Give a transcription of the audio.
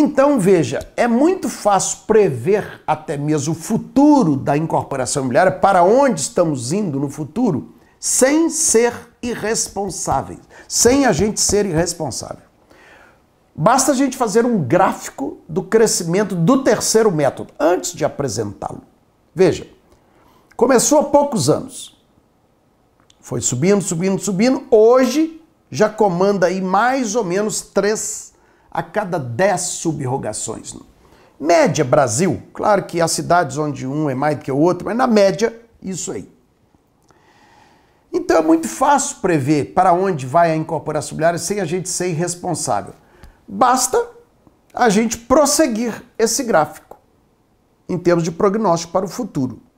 Então, veja, é muito fácil prever até mesmo o futuro da incorporação imobiliária, para onde estamos indo no futuro, sem ser irresponsáveis, sem a gente ser irresponsável. Basta a gente fazer um gráfico do crescimento do terceiro método, antes de apresentá-lo. Veja, começou há poucos anos. Foi subindo, subindo, subindo. Hoje já comanda aí mais ou menos 3 a cada 10 subrogações. Média Brasil, claro que há cidades onde um é mais do que o outro, mas na média, isso aí. Então é muito fácil prever para onde vai a incorporação imobiliária sem a gente ser irresponsável. Basta a gente prosseguir esse gráfico em termos de prognóstico para o futuro.